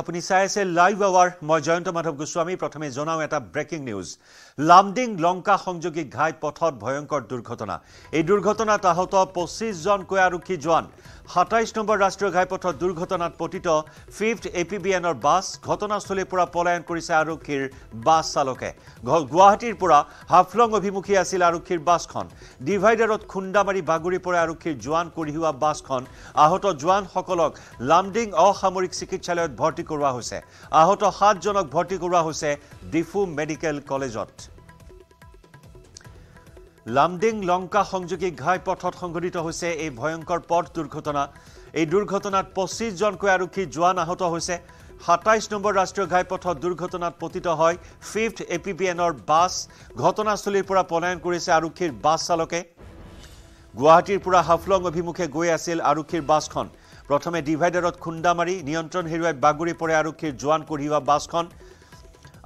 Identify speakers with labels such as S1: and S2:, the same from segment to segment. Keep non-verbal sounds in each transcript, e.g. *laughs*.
S1: আপুনি চাই আছে লাইভ আৱাৰ মই জয়ন্ত মাধৱ গোস্বামী প্ৰথমে জনাওঁ এটা ব্ৰেকিং নিউজ লামডিং লংকা সংযোগী ঘাই পথত ভয়ংকৰ দুৰ্ঘটনা এই দুৰ্ঘটনাত আহত পঁচিছজনকৈ আৰক্ষী জোৱান সাতাইছ নম্বৰ ৰাষ্ট্ৰীয় ঘাইপথৰ দুৰ্ঘটনাত পতিত ফিফ্থ এ পি বি এনৰ বাছ ঘটনাস্থলীৰ পৰা পলায়ন কৰিছে আৰক্ষীৰ বাছ চালকে গুৱাহাটীৰ পৰা হাফলং অভিমুখী আছিল আৰক্ষীৰ বাছখন ডিভাইডাৰত খুন্দা মাৰি বাগৰি পৰে আৰক্ষীৰ জোৱান কঢ়িওৱা বাছখন আহত জোৱানসকলক লামডিং অসামৰিক চিকিৎসালয়ত ভৰ্তি কৰোৱা হৈছে আহত সাতজনক ভৰ্তি কৰোৱা হৈছে ডিফু মেডিকেল কলেজত লামডিং লংকা সংযোগী ঘাইপথত সংঘটিত হৈছে এই ভয়ংকৰ পথ দুৰ্ঘটনা এই দুৰ্ঘটনাত পঁচিছজনকৈ আৰক্ষী জোৱান আহত হৈছে সাতাইছ নম্বৰ ৰাষ্ট্ৰীয় ঘাইপথত দুৰ্ঘটনাত পতিত হয় ফিফ্থ এ পি পি এনৰ বাছ ঘটনাস্থলীৰ পৰা পলায়ন কৰিছে আৰক্ষীৰ বাছ চালকে গুৱাহাটীৰ পৰা হাফলং অভিমুখে গৈ আছিল আৰক্ষীৰ বাছখন প্ৰথমে ডিভাইডাৰত খুন্দা মাৰি নিয়ন্ত্ৰণ হেৰুৱাই বাগৰি পৰে আৰক্ষীৰ জোৱান কঢ়িওৱা বাছখন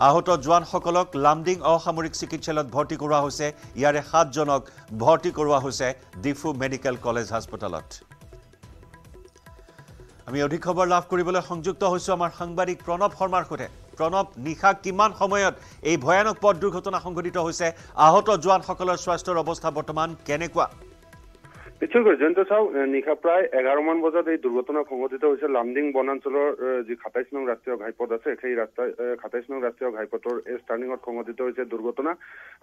S1: আহত জোৱানসকলক লামডিং অসামৰিক চিকিৎসালয়ত ভৰ্তি কৰোৱা হৈছে ইয়াৰে সাতজনক ভৰ্তি কৰোৱা হৈছে ডিফু মেডিকেল কলেজ হাস্পতালত আমি অধিক খবৰ লাভ কৰিবলৈ সংযুক্ত হৈছোঁ আমাৰ সাংবাদিক প্ৰণৱ শৰ্মাৰ সৈতে প্ৰণৱ নিশা কিমান সময়ত এই ভয়ানক পথ দুৰ্ঘটনা সংঘটিত হৈছে আহত জোৱানসকলৰ স্বাস্থ্যৰ অৱস্থা বৰ্তমান কেনেকুৱা
S2: নিশ্চয় কৰি জয়ন্ত চাও নিশা প্ৰায় এঘাৰমান বজাত এই দুৰ্ঘটনা সংঘটিত হৈছে লামডিং বনাঞ্চলৰ যি সাতাইছ নং ৰাষ্ট্ৰীয় ঘাইপথ আছে সেই ৰাস্তা সাতাইছ নং ৰাষ্ট্ৰীয় ঘাইপথৰ এই ষ্টাৰ্ণিঙত সংঘটিত হৈছে দুৰ্ঘটনা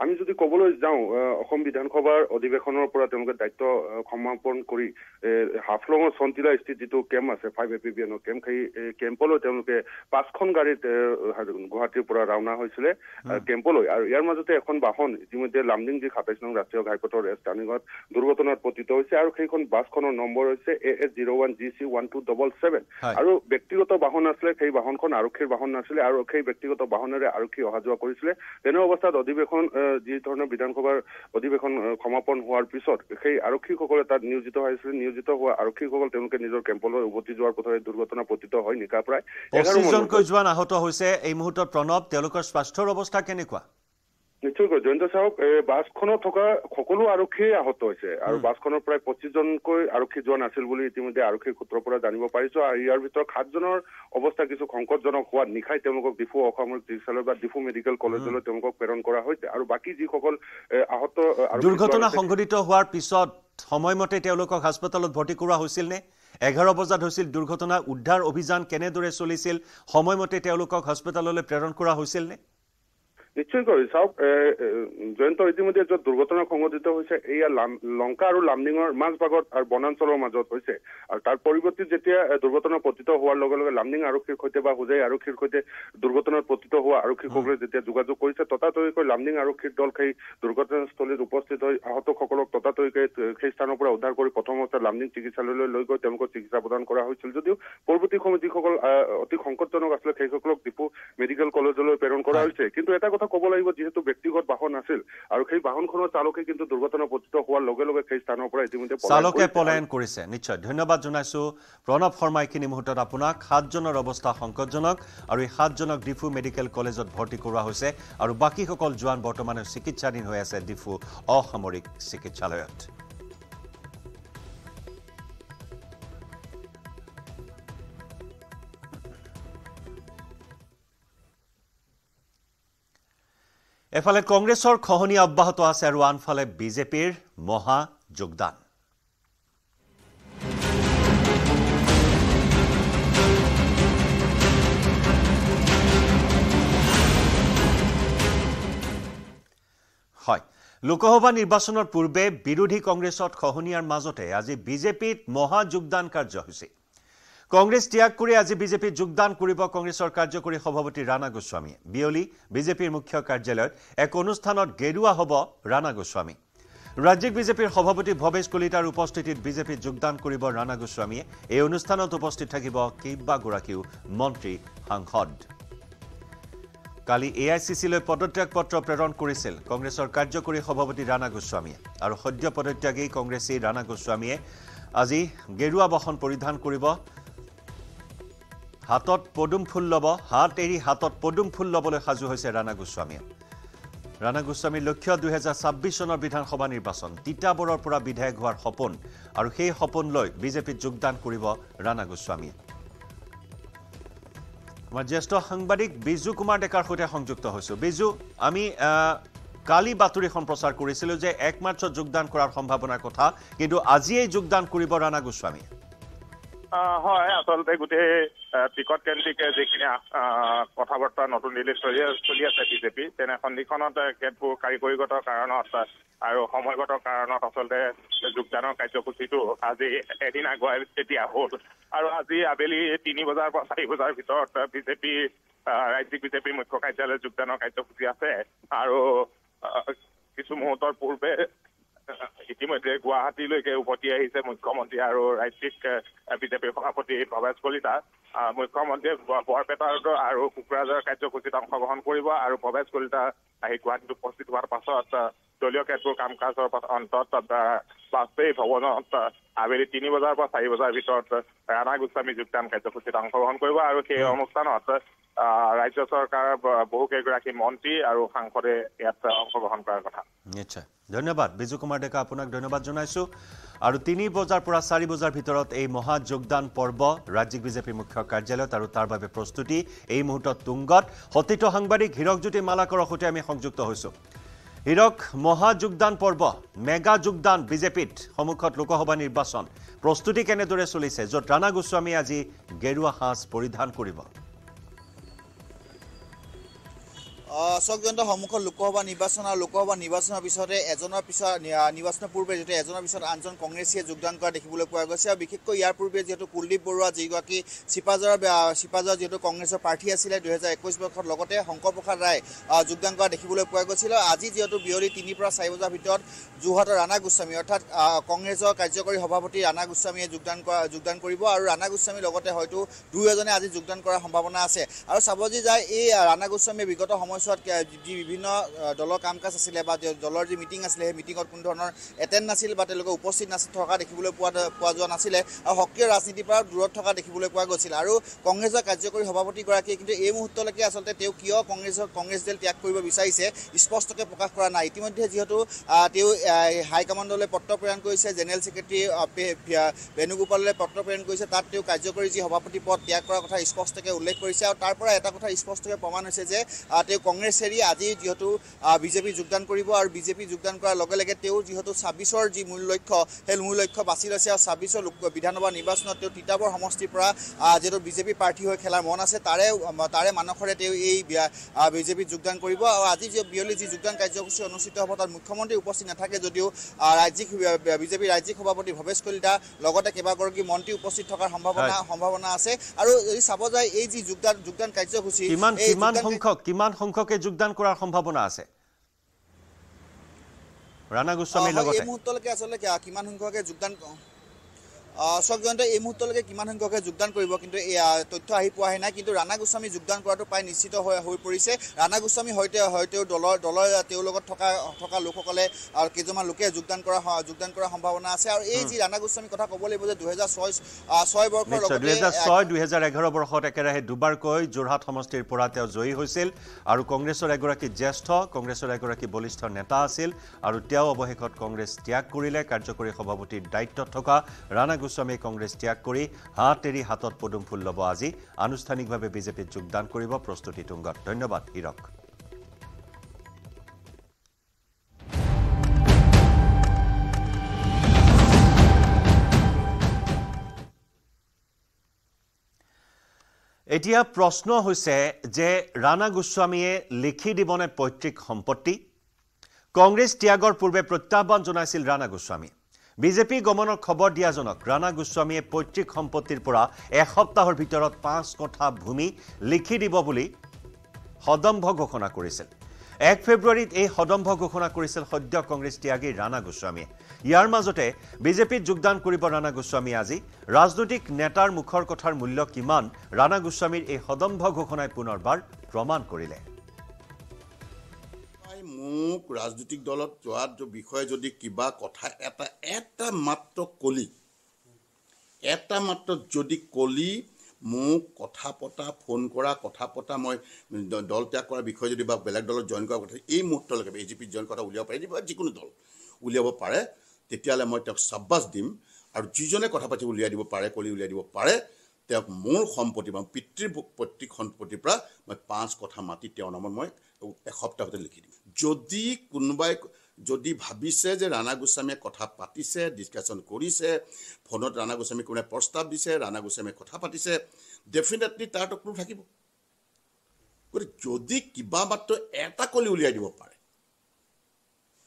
S2: আমি যদি ক'বলৈ যাওঁ অসম বিধানসভাৰ অধিৱেশনৰ পৰা তেওঁলোকে দায়িত্ব সমাপন কৰি হাফলঙৰ চন্তিলা স্থিত যিটো কেম্প আছে ফাইভ এ পি বি এনৰ কেম্প সেই কেম্পলৈ তেওঁলোকে পাঁচখন গাড়ীত গুৱাহাটীৰ পৰা ৰাওনা হৈছিলে কেম্পলৈ আৰু ইয়াৰ মাজতে এখন বাহন ইতিমধ্যে লামডিং যি সাতাইছ নং ৰাষ্ট্ৰীয় ঘাইপথৰ ষ্টাৰ্ণিঙত দুৰ্ঘটনাত পতিত হৈছে হৈছে আৰু সেইখন বাছখনৰ নম্বৰ হৈছে A S zero' one G C one two double seven আৰু ব্যক্তিগত বাহন আছিলে সেই বাহনখন আৰক্ষীৰ বাহন নাছিলে আৰু সেই ব্যক্তিগত বাহনেৰে আৰক্ষী অহা যোৱা কৰিছিলে তেনে অৱস্থাত অধিৱেশন যি ধৰণৰ বিধানসভাৰ অধিৱেশন সমাপন হোৱাৰ পিছত সেই আৰক্ষীসকলে তাত নিয়োজিত হৈ আছিলে নিয়োজিত হোৱা আৰক্ষীসকল তেওঁলোকে নিজৰ কেম্পলৈ উভতি যোৱাৰ কথাৰে দুৰ্ঘটনা পতিত হয় নিকা প্ৰায় এঘাৰজনকৈ
S1: যোৱান আহত হৈছে এই মুহূৰ্তত প্ৰণৱ তেওঁলোকৰ স্বাস্থ্যৰ অৱস্থা কেনেকুৱা নিশ্চয়কৈ
S2: জয়ন্ত চাহক বাছখনত থকা সকলো আৰক্ষীয়ে আহত হৈছে আৰু বাছখনৰ প্ৰায় পঁচিছ জনকৈ আৰক্ষী জোৱান আছিল বুলি ইতিমধ্যে আৰক্ষীৰ সূত্ৰৰ পৰা জানিব পাৰিছো আৰু ইয়াৰ ভিতৰত সাতজনৰ অৱস্থা কিছু সংকটজনক হোৱাত নিশাই তেওঁলোকক ডিফু অসামৰিক চিকিৎসালয় বা ডিফু মেডিকেল কলেজলৈ তেওঁলোকক প্ৰেৰণ কৰা হৈছে আৰু বাকী যিসকল আহত দুৰ্ঘটনা
S1: সংঘটিত হোৱাৰ পিছত সময়মতে তেওঁলোকক হাস্পতালত ভৰ্তি কৰোৱা হৈছিল নে এঘাৰ বজাত হৈছিল দুৰ্ঘটনা উদ্ধাৰ অভিযান কেনেদৰে চলিছিল সময়মতে তেওঁলোকক হস্পিটেললৈ প্ৰেৰণ কৰা হৈছিল নে
S2: নিশ্চয়কৈ চাওক জয়ন্ত ইতিমধ্যে য'ত দুৰ্ঘটনা সংঘটিত হৈছে এয়া লাম লংকা আৰু লামডিঙৰ মাজভাগত আৰু বনাঞ্চলৰ মাজত হৈছে আৰু তাৰ পৰিৱৰ্তী যেতিয়া দুৰ্ঘটনা পতিত হোৱাৰ লগে লগে লামডিং আৰক্ষীৰ সৈতে বা হোজাই আৰক্ষীৰ সৈতে দুৰ্ঘটনাত পতিত হোৱা আৰক্ষীসকলে যেতিয়া যোগাযোগ কৰিছে ততাতৈয়াকৈ লামডিং আৰক্ষীৰ দল সেই দুৰ্ঘটনাস্থলীত উপস্থিত হৈ আহতসকলক ততাতৈয়াকৈ সেই স্থানৰ পৰা উদ্ধাৰ কৰি প্ৰথম অৱস্থাত লামডিং চিকিৎসালয়লৈ লৈ গৈ তেওঁলোকক চিকিৎসা প্ৰদান কৰা হৈছিল যদিও পৰৱৰ্তী সময়ত যিসকল অতি সংকটজনক আছিলে সেইসকলক ডিপু মেডিকেল কলেজলৈ প্ৰেৰণ কৰা হৈছে কিন্তু এটা কথা কথা ক'ব লাগিব যিহেতু ব্যক্তিগত বাহন আছিল আৰু সেই বাহনখনৰ চালকে কিন্তু দুৰ্ঘটনা পতিত হোৱাৰ লগে লগে সেই স্থানৰ পৰা ইতিমধ্যে চালকে পলায়ন
S1: কৰিছে নিশ্চয় ধন্যবাদ জনাইছো প্ৰণৱ শৰ্মা এইখিনি মুহূৰ্তত আপোনাক সাতজনৰ অৱস্থা সংকটজনক আৰু এই সাতজনক ডিফু মেডিকেল কলেজত ভৰ্তি কৰোৱা হৈছে আৰু বাকীসকল জোৱান বৰ্তমানেও চিকিৎসাধীন হৈ আছে ডিফু অসামৰিক চিকিৎসালয়ত এফালে কংগ্ৰেছৰ খহনীয়া অব্যাহত আছে আৰু আনফালে বিজেপিৰ মহা যোগদান লোকসভা নিৰ্বাচনৰ পূৰ্বে বিৰোধী কংগ্ৰেছত খহনীয়াৰ মাজতে আজি বিজেপিত মহা যোগদান কাৰ্যসূচী কংগ্ৰেছ ত্যাগ কৰি আজি বিজেপিত যোগদান কৰিব কংগ্ৰেছৰ কাৰ্যকৰী সভাপতি ৰাণা গোস্বামীয়ে বিয়লি বিজেপিৰ মুখ্য কাৰ্যালয়ত এক অনুষ্ঠানত গেৰুৱা হ'ব ৰাণা গোস্বামী ৰাজ্যিক বিজেপিৰ সভাপতি ভৱেশ কলিতাৰ উপস্থিতিত বিজেপিত যোগদান কৰিব ৰাণা গোস্বামীয়ে এই অনুষ্ঠানত উপস্থিত থাকিব কেইবাগৰাকীও মন্ত্ৰী সাংসদ কালি এ আই চি চিলৈ পদত্যাগ পত্ৰ প্ৰেৰণ কৰিছিল কংগ্ৰেছৰ কাৰ্যকৰী সভাপতি ৰাণা গোস্বামীয়ে আৰু সদ্য পদত্যাগী কংগ্ৰেছী ৰাণা গোস্বামীয়ে আজি গেৰুৱা বাহন পৰিধান কৰিব হাতত পদুম ফুল ল'ব হাত এৰি হাতত পদুম ফুল ল'বলৈ সাজু হৈছে ৰাণা গোস্বামীয়ে ৰাণা গোস্বামীৰ লক্ষ্য দুহেজাৰ ছাব্বিছ চনৰ বিধানসভা নিৰ্বাচন তিতাবৰৰ পৰা বিধায়ক হোৱাৰ সপোন আৰু সেই সপোন লৈ বিজেপিত যোগদান কৰিব ৰাণা গোস্বামীয়ে আমাৰ জ্যেষ্ঠ সাংবাদিক বিজু কুমাৰ ডেকাৰ সৈতে সংযুক্ত হৈছোঁ বিজু আমি কালি বাতৰিখন প্ৰচাৰ কৰিছিলোঁ যে এক মাৰ্চত যোগদান কৰাৰ সম্ভাৱনাৰ কথা কিন্তু আজিয়েই যোগদান কৰিব ৰাণা গোস্বামীয়ে
S3: হয় আচলতে গোটেই টিকট কেন্দ্ৰিক যিখিনি কথা বতৰা নতুন দিল্লীত চলি চলি আছে বিজেপি তেনে সন্ধিখনত কেতবোৰ কাৰিকৰীগত কাৰণত আৰু সময়গত কাৰণত আচলতে যোগদানৰ কাৰ্যসূচীটো আজি এদিন আগুৱাই এতিয়া হ'ল আৰু আজি আবেলি তিনি বজাৰ পৰা চাৰি বজাৰ ভিতৰত বিজেপি ৰাজ্যিক বিজেপিৰ মুখ্য কাৰ্যালয়ত যোগদানৰ কাৰ্যসূচী আছে আৰু কিছু মুহূৰ্তৰ পূৰ্বে *laughs* ইতিমধ্যে গুৱাহাটীলৈকে উভতি আহিছে মুখ্যমন্ত্ৰী আৰু ৰাজ্যিক বিজেপিৰ সভাপতি প্ৰভেশ কলিতা মুখ্যমন্ত্ৰীয়ে বৰপেটাৰ আৰু কোকৰাঝাৰ কাৰ্যসূচীত অংশগ্ৰহণ কৰিব আৰু প্ৰভেশ কলিতা আহি গুৱাহাটীত উপস্থিত হোৱাৰ পাছত দলীয় কেতবোৰ কাম কাজৰ অন্তত বাজপেয়ী ভৱনত আবেলি তিনি বজাৰ পৰা চাৰি বজাৰ ভিতৰত ৰাণা গোস্বামী যোগদান কাৰ্যসূচীত অংশগ্ৰহণ কৰিব আৰু সেই অনুষ্ঠানত ৰাজ্য চৰকাৰৰ বহুকেইগৰাকী মন্ত্ৰী আৰু সাংসদে ইয়াত অংশগ্ৰহণ
S1: কৰাৰ কথা নিশ্চয় ধন্যবাদ বিজু কুমাৰ ডেকা আপোনাক ধন্যবাদ জনাইছোঁ আৰু তিনি বজাৰ পৰা চাৰি বজাৰ ভিতৰত এই মহা যোগদান পৰ্ব ৰাজ্যিক বিজেপি মুখ্য কাৰ্যালয়ত আৰু তাৰ বাবে প্ৰস্তুতি এই মুহূৰ্তত তুংগত সতীত সাংবাদিক হীৰকজ্যোতি মালাকৰ সৈতে আমি সংযুক্ত হৈছো হীৰক মহা যোগদান পৰ্ব মেগা যোগদান বিজেপিত সন্মুখত লোকসভা নিৰ্বাচন প্ৰস্তুতি কেনেদৰে চলিছে য'ত ৰাণা গোস্বামী আজি গেৰুৱা সাজ পৰিধান কৰিব
S4: চকজনিত সন্মুখত লোকসভা নিৰ্বাচন আৰু লোকসভা নিৰ্বাচনৰ পিছতে এজনৰ পিছত নিৰ্বাচনৰ পূৰ্বে যিহেতু এজনৰ পিছত আনজন কংগ্ৰেছীয়ে যোগদান কৰা দেখিবলৈ পোৱা গৈছে আৰু বিশেষকৈ ইয়াৰ পূৰ্বে যিহেতু কুলদীপ বৰুৱা যিগৰাকী চিপাজৰ চিপাজৰ যিহেতু কংগ্ৰেছৰ প্ৰাৰ্থী আছিলে দুহেজাৰ একৈছ বৰ্ষত লগতে শংকৰ প্ৰসাদ ৰায় যোগদান কৰা দেখিবলৈ পোৱা গৈছিল আৰু আজি যিহেতু বিয়লি তিনিৰ পৰা চাৰি বজাৰ ভিতৰত যোৰহাটৰ ৰাণা গোস্বামী অৰ্থাৎ কংগ্ৰেছৰ কাৰ্যকৰী সভাপতি ৰাণা গোস্বামীয়ে যোগদান কৰা যোগদান কৰিব আৰু ৰাণা গোস্বামীৰ লগতে হয়তো দুই এজনে আজি যোগদান কৰাৰ সম্ভাৱনা আছে আৰু চাব যে যায় এই ৰাণা গোস্বামীয়ে বিগত সময়ত সময়ছোৱাত যি বিভিন্ন দলৰ কাম কাজ আছিলে বা দলৰ যি মিটিং আছিলে সেই মিটিঙত কোনো ধৰণৰ এটেণ্ড নাছিল বা তেওঁলোকে উপস্থিত নাছিল থকা দেখিবলৈ পোৱা পোৱা যোৱা নাছিলে আৰু সক্ৰিয় ৰাজনীতিৰ পৰাও দূৰত থকা দেখিবলৈ পোৱা গৈছিল আৰু কংগ্ৰেছৰ কাৰ্যকৰী সভাপতিগৰাকীয়ে কিন্তু এই মুহূৰ্তলৈকে আচলতে তেওঁ কিয় কংগ্ৰেছৰ কংগ্ৰেছ দল ত্যাগ কৰিব বিচাৰিছে স্পষ্টকৈ প্ৰকাশ কৰা নাই ইতিমধ্যে যিহেতু তেওঁ হাইকমাণ্ডলৈ পত্ৰ প্ৰেৰণ কৰিছে জেনেৰেল ছেক্ৰেটেৰী বেণুগোপাললৈ পত্ৰ প্ৰেৰণ কৰিছে তাত তেওঁ কাৰ্যকৰী যি সভাপতি পদ ত্যাগ কৰাৰ কথা স্পষ্টকৈ উল্লেখ কৰিছে আৰু তাৰ পৰা এটা কথা স্পষ্টকৈ প্ৰমাণ হৈছে যে তেওঁ কংগ্ৰেছে এৰি আজি যিহেতু বিজেপি যোগদান কৰিব আৰু বিজেপি যোগদান কৰাৰ লগে লগে তেওঁ যিহেতু ছাব্বিছৰ যি মূল লক্ষ্য সেই মূল লক্ষ্য বাছি লৈছে আৰু ছাব্বিছৰ লোক বিধানসভা নিৰ্বাচনত তেওঁ তিতাবৰ সমষ্টিৰ পৰা যিহেতু বিজেপি প্ৰাৰ্থী হৈ খেলাৰ মন আছে তাৰে তাৰে মানসৰে তেওঁ এই বিজেপিত যোগদান কৰিব আৰু আজি যি বিয়লি যি যোগদান কাৰ্যসূচী অনুষ্ঠিত হ'ব তাত মুখ্যমন্ত্ৰী উপস্থিত নাথাকে যদিও ৰাজ্যিক বিজেপিৰ ৰাজ্যিক সভাপতি ভৱেশ কলিতা লগতে কেইবাগৰাকী মন্ত্ৰী উপস্থিত থকাৰ সম্ভাৱনা সম্ভাৱনা আছে আৰু যদি চাব যায় এই যি যোগদান যোগদান কাৰ্যসূচী
S1: কিমান সংখ্যক অংশকে যোগদান কৰাৰ সম্ভাৱনা আছে ৰাণা গোস্বামীৰ লগত এই
S4: মুহূৰ্তলৈকে আচলতে কিমান সংখ্যকে যোগদান স্বজনে এই মুহূৰ্তলৈকে কিমান সংখ্যকে যোগদান কৰিব কিন্তু তথ্য আহি পোৱাহি নাই কিন্তু ৰাণা গোস্বামী যোগদান কৰাটো প্ৰায় নিশ্চিত হৈ পৰিছে ৰাণা গোস্বামী সৈতে হয়তো দলৰ দলৰ তেওঁৰ লগত থকা থকা লোকসকলে আৰু কেইজনমান লোকে যোগদান কৰা যোগদান কৰাৰ সম্ভাৱনা আছে আৰু এই যি ৰাণা গোস্বামীৰ কথা ক'ব লাগিব যে দুহেজাৰ ছয় ছয় বৰ্ষৰ দুহেজাৰ ছয়
S1: দুহেজাৰ এঘাৰ বৰ্ষত একেৰাহে দুবাৰকৈ যোৰহাট সমষ্টিৰ পৰা তেওঁ জয়ী হৈছিল আৰু কংগ্ৰেছৰ এগৰাকী জ্যেষ্ঠ কংগ্ৰেছৰ এগৰাকী বলিষ্ঠ নেতা আছিল আৰু তেওঁ অৱশেষত কংগ্ৰেছ ত্যাগ কৰিলে কাৰ্যকৰী সভাপতিৰ দায়িত্বত থকা ৰাণা গোস্বামীয়ে কংগ্ৰেছ ত্যাগ কৰি হাত এৰি হাতত পদুম ফুল ল'ব আজি আনুষ্ঠানিকভাৱে বিজেপিত যোগদান কৰিব প্ৰস্তুতি তুংগত ধন্যবাদ হীৰক এতিয়া প্ৰশ্ন হৈছে যে ৰাণা গোস্বামীয়ে লিখি দিবনে পৈতৃক সম্পত্তি কংগ্ৰেছ ত্যাগৰ পূৰ্বে প্ৰত্যাহ্বান জনাইছিল ৰাণা গোস্বামী বিজেপি গমনৰ খবৰ দিয়াজনক ৰাণা গোস্বামীয়ে পৈতৃক সম্পত্তিৰ পৰা এসপ্তাহৰ ভিতৰত পাঁচ কঠা ভূমি লিখি দিব বুলি সদম্ভ ঘোষণা কৰিছিল এক ফেব্ৰুৱাৰীত এই সদম্ভ ঘোষণা কৰিছিল সদ্য কংগ্ৰেছ ত্যাগী ৰাণা গোস্বামীয়ে ইয়াৰ মাজতে বিজেপিত যোগদান কৰিব ৰাণা গোস্বামীয়ে আজি ৰাজনৈতিক নেতাৰ মুখৰ কথাৰ মূল্য কিমান ৰাণা গোস্বামীৰ এই সদম্ভ ঘোষণাই পুনৰবাৰ প্ৰমাণ কৰিলে
S5: নাই মোক ৰাজনৈতিক দলত যোৱা বিষয়ে যদি কিবা কথা এটা এটা মাত্ৰ কলি এটা মাত্ৰ যদি কলি মোক কথা পতা ফোন কৰা কথা পতা মই দল ত্যাগ কৰাৰ বিষয়ে যদি বা বেলেগ দলত জইন কৰা কথা এই মুহূৰ্তলৈকে বি জে পিত জইন কৰা উলিয়াব পাৰে বা যিকোনো দল উলিয়াব পাৰে তেতিয়াহ'লে মই তেওঁক চাব্বাছ দিম আৰু যিজনে কথা পাতি উলিয়াই দিব পাৰে কলি উলিয়াই দিব পাৰে তেওঁক মোৰ সম্পত্তি বা পিতৃ পৈতৃক সম্পত্তিৰ পৰা মই পাঁচ কথা মাতি তেওঁৰ নামত মই এসপ্তাহতে লিখি দিওঁ যদি কোনোবাই যদি ভাবিছে যে ৰাণা গোস্বামীয়ে কথা পাতিছে ডিছকাশ্যন কৰিছে ফোনত ৰাণা গোস্বামীয়ে কোনে প্ৰস্তাৱ দিছে ৰাণা গোস্বামীয়ে কথা পাতিছে ডেফিনেটলি তাৰ তকলো থাকিব গতিকে যদি কিবা মাত্ৰ এটা কলি উলিয়াই দিব পাৰে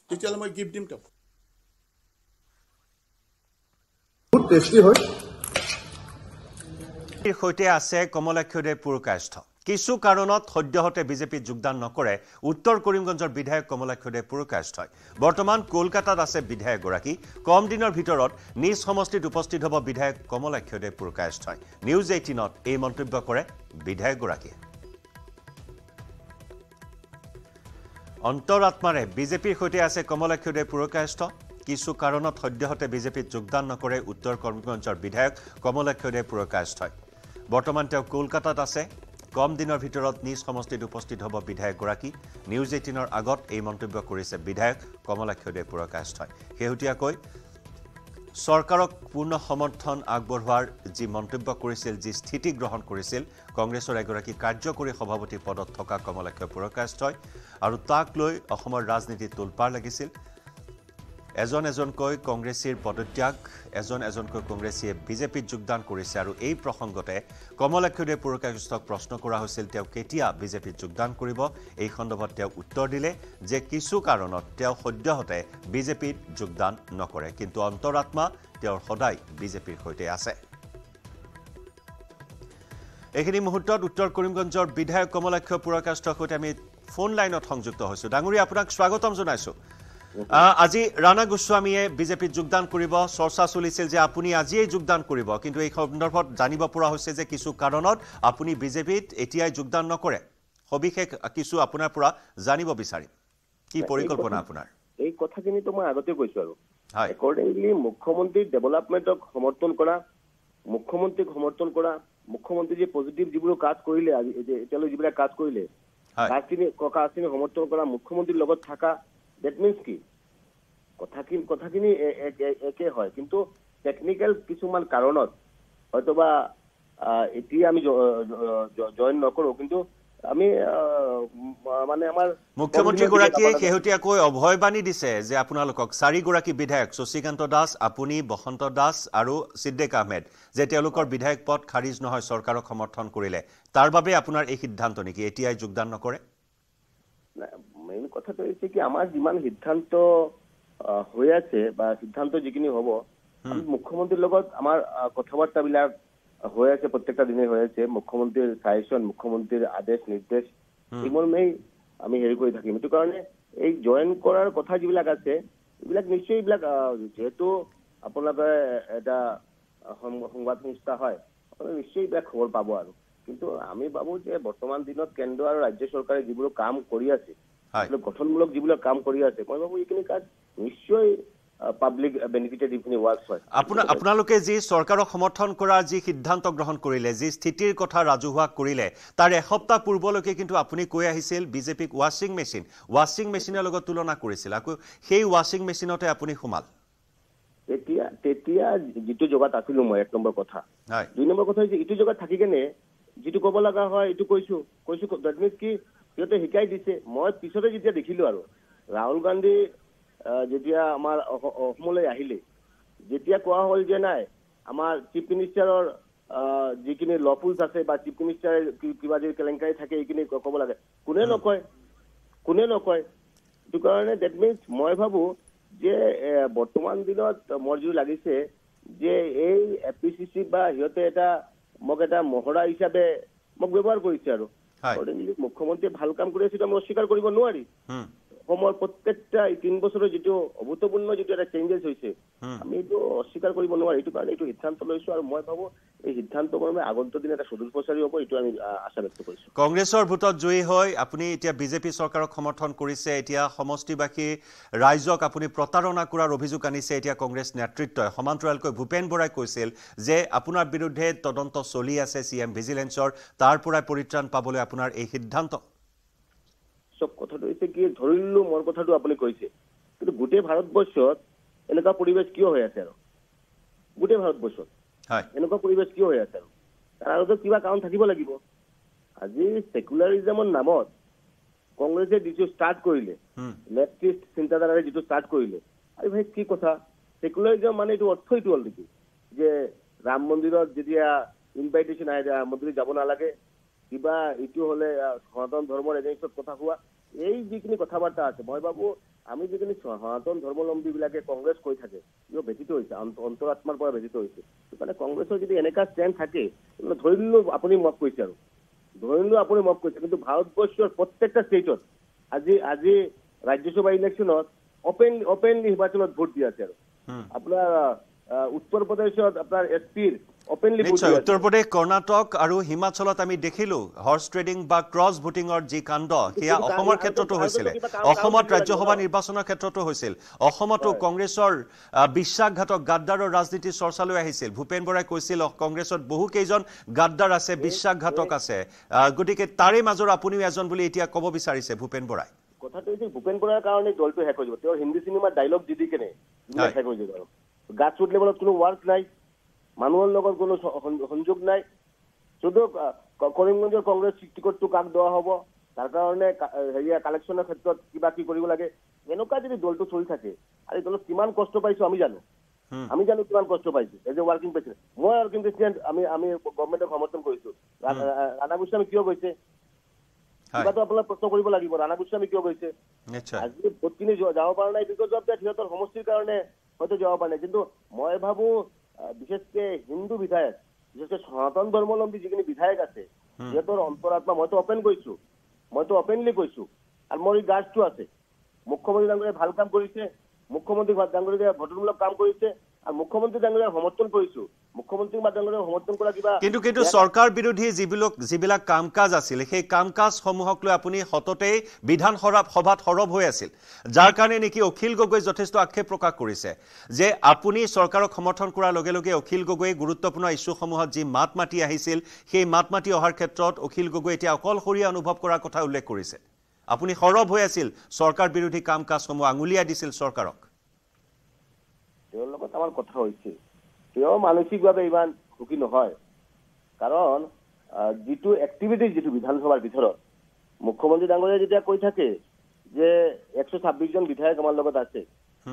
S1: তেতিয়াহ'লে মই গিফ্ট দিম তেওঁ সৈতে আছে কমলাক্ষদেৱ পুৰকাষ্ঠ কিছু কাৰণত সদ্যহতে বিজেপিত যোগদান নকৰে উত্তৰ কৰিমগঞ্জৰ বিধায়ক কমলাক্ষ দেৱ পুৰকাষ্ট হয় বৰ্তমান কলকাতাত আছে বিধায়কগৰাকী কম দিনৰ ভিতৰত নিজ সমষ্টিত উপস্থিত হ'ব বিধায়ক কমলাক্ষ দেৱ পুৰকাষ্ট হয় নিউজ এইটিনত এই মন্তব্য কৰে বিধায়কগৰাকীয়ে অন্তৰাত্মাৰে বিজেপিৰ সৈতে আছে কমলাক্ষ দেৱ পুৰকাষ্ট কিছু কাৰণত সদ্যহতে বিজেপিত যোগদান নকৰে উত্তৰ কৰিমগঞ্জৰ বিধায়ক কমলাক্ষ দেৱ পুৰকাষ্ট হয় বৰ্তমান তেওঁ কলকাতাত আছে কম দিনৰ ভিতৰত নিজ সমষ্টিত উপস্থিত হ'ব বিধায়কগৰাকী নিউজ এইটিনৰ আগত এই মন্তব্য কৰিছে বিধায়ক কমলাক্ষ দেৱপুৰকাষ্ঠই শেহতীয়াকৈ চৰকাৰক পূৰ্ণ সমৰ্থন আগবঢ়োৱাৰ যি মন্তব্য কৰিছিল যি স্থিতি গ্ৰহণ কৰিছিল কংগ্ৰেছৰ এগৰাকী কাৰ্যকৰী সভাপতি পদত থকা কমলাক্ষ পুৰকাষ্ঠই আৰু তাক লৈ অসমৰ ৰাজনীতিত তোলপাৰ লাগিছিল এজন এজনকৈ কংগ্ৰেছীৰ পদত্যাগ এজন এজনকৈ কংগ্ৰেছীয়ে বিজেপিত যোগদান কৰিছে আৰু এই প্ৰসংগতে কমলাক্ষদেৱ পুৰকাশক প্ৰশ্ন কৰা হৈছিল তেওঁ কেতিয়া বিজেপিত যোগদান কৰিব এই সন্দৰ্ভত তেওঁ উত্তৰ দিলে যে কিছু কাৰণত তেওঁ সদ্যহতে বিজেপিত যোগদান নকৰে কিন্তু অন্তৰাত্মা তেওঁৰ সদায় বিজেপিৰ সৈতে আছে এইখিনি মুহূৰ্তত উত্তৰ কৰিমগঞ্জৰ বিধায়ক কমলাক্ষ পুৰকাষ্টৰ সৈতে আমি ফোন লাইনত সংযুক্ত হৈছোঁ ডাঙৰীয়া আপোনাক স্বাগতম জনাইছোঁ আজি ৰাণা গোস্বামীয়ে বিজেপিত যোগদান কৰিব চৰ্চা চলিছিল যে আপুনি আজিয়েই যোগদান কৰিব কিন্তু এই সন্দৰ্ভত জানিব পৰা হৈছে যে কিছু কাৰণত আপুনি বিজেপিত এতিয়াই যোগদান নকৰে সবিশেষ কিছু আপোনাৰ পৰা জানিব বিচাৰিম কি পৰিকল্পনা আপোনাৰ
S5: এই কথাখিনিতো মই আগতে কৈছো আৰু একৰ্ডিংলি মুখ্যমন্ত্ৰী ডেভেলপমেণ্টক সমৰ্থন কৰা মুখ্যমন্ত্ৰীক সমৰ্থন কৰা মুখ্যমন্ত্ৰী যে পজিটিভ যিবোৰ কাজ কৰিলে এতিয়ালৈ যিবিলাক কাজ কৰিলে কাজখিনি সমৰ্থন কৰা মুখ্যমন্ত্ৰীৰ লগত থকা ডেট মিনছ কি কথাখিনি কথাখিনি একে হয় কিন্তু টেকনিকেল কিছুমান কাৰণত হয়তোবা এতিয়া আমি জইন নকৰোঁ কিন্তু আমি মানে আমাৰ
S1: মুখ্যমন্ত্ৰীগৰাকীয়ে শেহতীয়াকৈ অভয়বাণী দিছে যে আপোনালোকক চাৰিগৰাকী বিধায়ক শশীকান্ত দাস আপুনি বসন্ত দাস আৰু ছিদ্দেক আহমেদ যে তেওঁলোকৰ বিধায়ক পদ খাৰিজ নহয় চৰকাৰক সমৰ্থন কৰিলে তাৰ বাবে আপোনাৰ এই সিদ্ধান্ত নেকি এতিয়াই যোগদান নকৰে
S5: মেইন কথাটো হৈছে কি আমাৰ যিমান সিদ্ধান্ত হৈ আছে বা সিদ্ধান্ত যিখিনি হ'ব মুখ্যমন্ত্ৰীৰ লগত আমাৰ কথা বাৰ্তাবিলাক হৈ আছে প্ৰত্যেকটা দিনে হৈ আছে মুখ্যমন্ত্ৰীৰ চাইচন মুখ্যমন্ত্ৰীৰ আদেশ নিৰ্দেশ সেইমৰ্মেই আমি হেৰি কৰি থাকিম সেইটো কাৰণে এই জইন কৰাৰ কথা যিবিলাক আছে এইবিলাক নিশ্চয় এইবিলাক যিহেতু আপোনালোকে এটা সংবাদ সংস্থা হয় আপোনালোকে নিশ্চয় এইবিলাক খবৰ পাব আৰু কিন্তু আমি ভাবো যে বৰ্তমান দিনত কেন্দ্ৰ আৰু ৰাজ্য চৰকাৰে যিবোৰ কাম কৰি আছে গঠনমূলক যিবিলাক কাম কৰি আছে মই ভাবো এইখিনি কাজ নিশ্চয় পাব্লিক বেনিফিটেড এইখিনি ৱৰ্কছ হয়
S1: আপোনাৰ আপোনালোকে যি চৰকাৰক সমৰ্থন কৰাৰ যি সিদ্ধান্ত গ্ৰহণ কৰিলে যি স্থিতিৰ কথা ৰাজহুৱা কৰিলে তাৰ এসপ্তাহ পূৰ্বলৈকে কিন্তু আপুনি কৈ আহিছিল বিজেপিক ৱাশ্বিং মেচিন ৱাশ্বিং মেচিনৰ লগত তুলনা কৰিছিল আকৌ সেই ৱাশ্বিং মেচিনতে আপুনি সোমাল
S5: তেতিয়া তেতিয়া যিটো জগাত আছিলো মই এক নম্বৰ কথা হয় দুই নম্বৰ কথা হৈছে ইটো জগাত থাকি কেনে যিটো ক'ব লগা হয় এইটো কৈছো কৈছো দেট মিনছ কি সিহঁতে শিকাই দিছে মই পিছতে যেতিয়া দেখিলো আৰু ৰাহুল গান্ধী যেতিয়া আমাৰ অসমলৈ আহিলে যেতিয়া কোৱা হ'ল যে নাই আমাৰ চিফ মিনিষ্টাৰৰ যিখিনি ল' আছে বা চিফ মিনিষ্টাৰ কিবা যদি কেলেংকাৰী থাকে এইখিনি ক'ব লাগে কোনে নকয় কোনে নকয় সেইটো কাৰণে ডেট মিনছ মই ভাবোঁ যে বৰ্তমান দিনত মোৰ যিটো লাগিছে যে এই এ পি চি চি বা সিহঁতে এটা মোক এটা মহৰা হিচাপে মোক ব্যৱহাৰ কৰিছে আৰু মুখ্যমন্ত্ৰী ভাল কাম কৰে আছে মানে অস্বীকাৰ কৰব নোৱাৰি অসমৰ প্ৰত্যেকটা তিনি বছৰৰ যিটো অভূতপূৰ্ণ যিটো এটা চেঞ্জেছ হৈছে আমি এইটো অস্বীকাৰ কৰিব নোৱাৰোঁ এইটো কাৰণে এইটো সিদ্ধান্ত লৈছো আৰু মই ভাবো এই সিদ্ধান্ত মৰ্মে আগন্ত দিন এটা সদুপচাৰী হ'ব এইটো আমি আশা ব্যক্ত কৰিছোঁ
S1: কংগ্ৰেছৰ ভোটত জয়ী হৈ আপুনি এতিয়া বিজেপি চৰকাৰক সমৰ্থন কৰিছে এতিয়া সমষ্টিবাসী ৰাইজক আপুনি প্ৰতাৰণা কৰাৰ অভিযোগ আনিছে এতিয়া কংগ্ৰেছ নেতৃত্বই সমান্তৰালকৈ ভূপেন বৰাই কৈছিল যে আপোনাৰ বিৰুদ্ধে তদন্ত চলি আছে চি এম ভিজিলেঞ্চৰ তাৰ পৰাই পৰিত্ৰাণ পাবলৈ আপোনাৰ এই সিদ্ধান্ত
S5: চব কথাটো এতিয়া কি ধৰি ললো মোৰ কথাটো আপুনি কৈছে কিন্তু গোটেই ভাৰতবৰ্ষত এনেকুৱা পৰিৱেশ কিয় হৈ আছে আৰু গোটেই ভাৰতবৰ্ষত এনেকুৱা পৰিৱেশ কিয় হৈ আছে আৰু তাৰ আগতে কিবা কাৰণ থাকিব লাগিব আজি চেকুলাৰিজমৰ নামত কংগ্ৰেছে যিটো ষ্টাৰ্ট কৰিলে লেফ্টিষ্ট চিন্তাধাৰাৰে যিটো ষ্টাৰ্ট কৰিলে আৰু ভাই কি কথা চেকুলাৰিজম মানে এইটো অৰ্থ এইটো হ'ল নেকি যে ৰাম মন্দিৰত যেতিয়া ইনভাইটেশ্যন আহে মন্দিৰ যাব নালাগে কিবা এইটো হ'লে সনাতন ধৰ্মৰ এগেইনষ্টত কথা কোৱা এই যিখিনি কথা বাৰ্তা আছে মই ভাবো আমি যিখিনি সনাতন ধৰ্মাৱলম্বীবিলাকে কংগ্ৰেছ কৈ থাকে ইয়ো ব্যথিত হৈছে অন্তৰাত্মাৰ পৰা ব্যথিত হৈছে মানে কংগ্ৰেছৰ যদি এনেকুৱা ষ্টেণ্ড থাকে ধৰি ললো আপুনি মাফ কৰিছে আৰু ধৰি ললো আপুনি মাফ কৰিছে কিন্তু ভাৰতবৰ্ষৰ প্ৰত্যেকটা ষ্টেটত আজি আজি ৰাজ্যসভা ইলেকশ্যনত অপেন অপেনলি নিৰ্বাচনত ভোট দি আছে আৰু আপোনাৰ উত্তৰ প্ৰদেশত আপোনাৰ এছ পিৰ নিশ্চয় উত্তৰ
S1: প্ৰদেশ কৰ্ণাটক আৰু হিমাচলত আমি দেখিলো হৰ্চ ট্ৰেডিং বা ক্ৰছ ভোটিঙৰ যি কাণ্ড সেয়া অসমৰ ক্ষেত্ৰতো হৈছিলে অসমত ৰাজ্যসভা নিৰ্বাচনৰ ক্ষেত্ৰতো হৈছিল অসমতো কংগ্ৰেছৰ বিশ্বাসঘাতক গাদ্দাৰৰ ৰাজনীতি চৰ্চালৈ আহিছিল ভূপেন বৰাই কৈছিল কংগ্ৰেছত বহুকেইজন গাদ্দাৰ আছে বিশ্বাসঘাতক আছে গতিকে তাৰে মাজৰ আপুনিও এজন বুলি এতিয়া ক'ব বিচাৰিছে ভূপেন বৰাই
S5: কথাটো হৈছে ভূপেন বৰাৰ কাৰণে দলটো শেষ হৈ যাব তেওঁৰ হিন্দী চিনেমাৰ ডাইলগ দি দি কেনে শেষ হৈ যাব আৰু গ্ৰাছৰুট লেভেলত কোনো ৱৰ্ক নাই মানুহৰ লগত কোনো সংযোগ নাই যদিও কৰিমগঞ্জৰ কংগ্ৰেছ টিকটটো কাক দিয়া হ'ব তাৰ কাৰণে হেৰিয়া কালেকশ্যনৰ ক্ষেত্ৰত কিবা কি কৰিব লাগে এনেকুৱা যদি দলটো চলি থাকে আৰু দলত কিমান কষ্ট পাইছোঁ আমি জানো আমি জানো কিমান কষ্ট পাইছো এজ এ ৱৰ্কিং প্ৰেচিডেণ্ট মই ৱৰ্কিং প্ৰেচিডেণ্ট আমি আমি গভমেণ্টক সমৰ্থন কৰিছো ৰাণা গোস্বামী কিয় গৈছে কিবাটো আপোনাৰ প্ৰশ্ন কৰিব লাগিব ৰাণা গোস্বামী কিয় গৈছে আজি ভোটখিনি যাব পৰা নাই বিকজ অফ সিহঁতৰ সমষ্টিৰ কাৰণে হয়তো যাব পাৰে কিন্তু মই ভাবো বিশেষকে হিন্দু বিধায়ক বিশেষকে সনাতন ধৰ্মলম্বী যিখিনি বিধায়ক আছে সিহঁতৰ অন্তৰাত্মা মইতো অপেন কৈছো মইতো অপেনলি কৈছো আৰু মোৰ এই গাৰ্জটো আছে মুখ্যমন্ত্ৰী ডাঙৰিয়া ভাল কাম কৰিছে মুখ্যমন্ত্ৰী ডাঙৰিয়া ভটনমূলক কাম কৰিছে আৰু মুখ্যমন্ত্ৰী ডাঙৰিয়া সমৰ্থন কৰিছো মুখ্যমন্ত্ৰীক মাতিলে সমৰ্থন কৰা কিবা কিন্তু কিন্তু
S1: চৰকাৰ বিৰোধী যিবিলাক যিবিলাক কাম কাজ আছিল সেই কাম কাজ সমূহক লৈ আপুনি সততেই বিধান সভাত সৰব হৈ আছিল যাৰ কাৰণে নেকি অখিল গগৈ যথেষ্ট আক্ষেপ প্ৰকাশ কৰিছে যে আপুনি চৰকাৰক সমৰ্থন কৰাৰ লগে লগে অখিল গগৈয়ে গুৰুত্বপূৰ্ণ ইছ্যুসমূহত যি মাত মাতি আহিছিল সেই মাত মাতি অহাৰ ক্ষেত্ৰত অখিল গগৈ এতিয়া অকলশৰীয়া অনুভৱ কৰাৰ কথা উল্লেখ কৰিছে আপুনি সৰব হৈ আছিল চৰকাৰ বিৰোধী কাম কাজসমূহ আঙুলিয়াই দিছিল চৰকাৰক
S5: তেওঁৰ লগত আমাৰ কথা হৈছিল তেওঁ মানসিকভাৱে ইমান সুখী নহয় কাৰণ যিটো এক্টিভিটি যিটো বিধানসভাৰ ভিতৰত মুখ্যমন্ত্ৰী ডাঙৰীয়াই যেতিয়া কৈ থাকে যে একশ ছাব্বিছজন বিধায়ক আমাৰ লগত আছে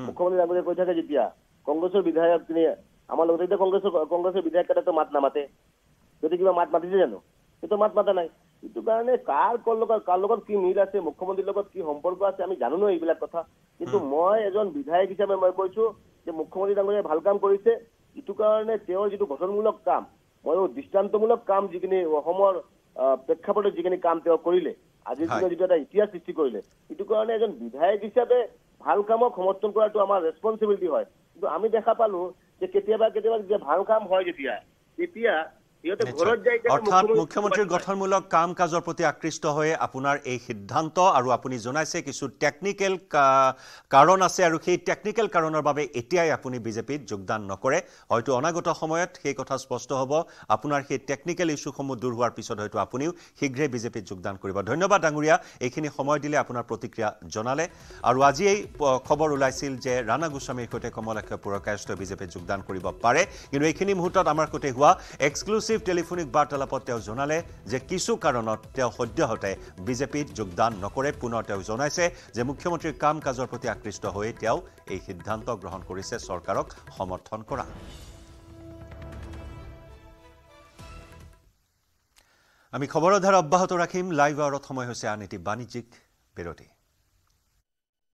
S5: মুখ্যমন্ত্ৰী ডাঙৰীয়াই কৈ থাকে যেতিয়া কংগ্ৰেছৰ বিধায়কখিনি আমাৰ লগত এতিয়া কংগ্ৰেছৰ কংগ্ৰেছৰ বিধায়ক কেইটাতো মাত নামাতে যদি কিবা মাত মাতিছে জানো সেইটো মাত মাতা নাই সেইটো কাৰণে কাৰ কল লগত কাৰ লগত কি মিল আছে মুখ্যমন্ত্ৰীৰ লগত কি সম্পৰ্ক আছে আমি জানো ন এইবিলাক কথা কিন্তু মই এজন বিধায়ক হিচাপে মই কৈছো যে মুখ্যমন্ত্ৰী ডাঙৰীয়াই ভাল কাম কৰিছে যিটো কাৰণে তেওঁৰ যিটো গঠনমূলক কাম ময়ো দৃষ্টান্তমূলক কাম যিখিনি অসমৰ প্ৰেক্ষাপটত যিখিনি কাম তেওঁ কৰিলে আজিৰ দিনত যিটো এটা ইতিহাস সৃষ্টি কৰিলে সেইটো কাৰণে এজন বিধায়ক হিচাপে ভাল কামক সমৰ্থন কৰাটো আমাৰ ৰেচপনচিবিলিটি হয় কিন্তু আমি দেখা পালো যে কেতিয়াবা কেতিয়াবা যেতিয়া ভাল কাম হয় যেতিয়া তেতিয়া
S1: অর্থাৎ মুখ্যমন্ত্রীর গঠনমূলক কাম কাজের প্রতি আকৃষ্ট হয়ে আপনার এই সিদ্ধান্ত আর আপনি জানাইছে কিছু টেকনিক্যাল কারণ আছে আর সেই টেকনিক্যাল কারণের এতিয়াই আপনি বিজেপিত যোগদান নকরে হয়তো অনাগত সময়ত সেই কথা স্পষ্ট হব আপনার সেই টেকনিক্যাল ইস্যুসমূহ দূর হওয়ার পিছত হয়তো আপনিও শীঘ্রে বিজেপিত যোগদান করব ধন্যবাদ ডাঙরিয়া এইখানে সময় দিলে আপনার প্রতিক্রিয়া জানালে আর আজি এই খবর ওলাইছিল যে রানা গোস্বামীর সহ কমলাক্ষ পুরকায়স্থ বিজেপিত যোগদান করবেন কিন্তু এইখানে মুহূর্তে আমার সহ হওয়া এক্সক্লুসিভ ইনক্লুচিভ টেলিফোনিক বাৰ্তালাপত তেওঁ জনালে যে কিছু কাৰণত তেওঁ সদ্যহতে বিজেপিত যোগদান নকৰে পুনৰ তেওঁ জনাইছে যে মুখ্যমন্ত্ৰীৰ কাম কাজৰ প্ৰতি আকৃষ্ট হৈ তেওঁ এই সিদ্ধান্ত গ্ৰহণ কৰিছে চৰকাৰক সমৰ্থন কৰা আমি খবৰৰ ধাৰা অব্যাহত ৰাখিম লাইভ আৰত সময় হৈছে আন এটি বাণিজ্যিক বিৰতি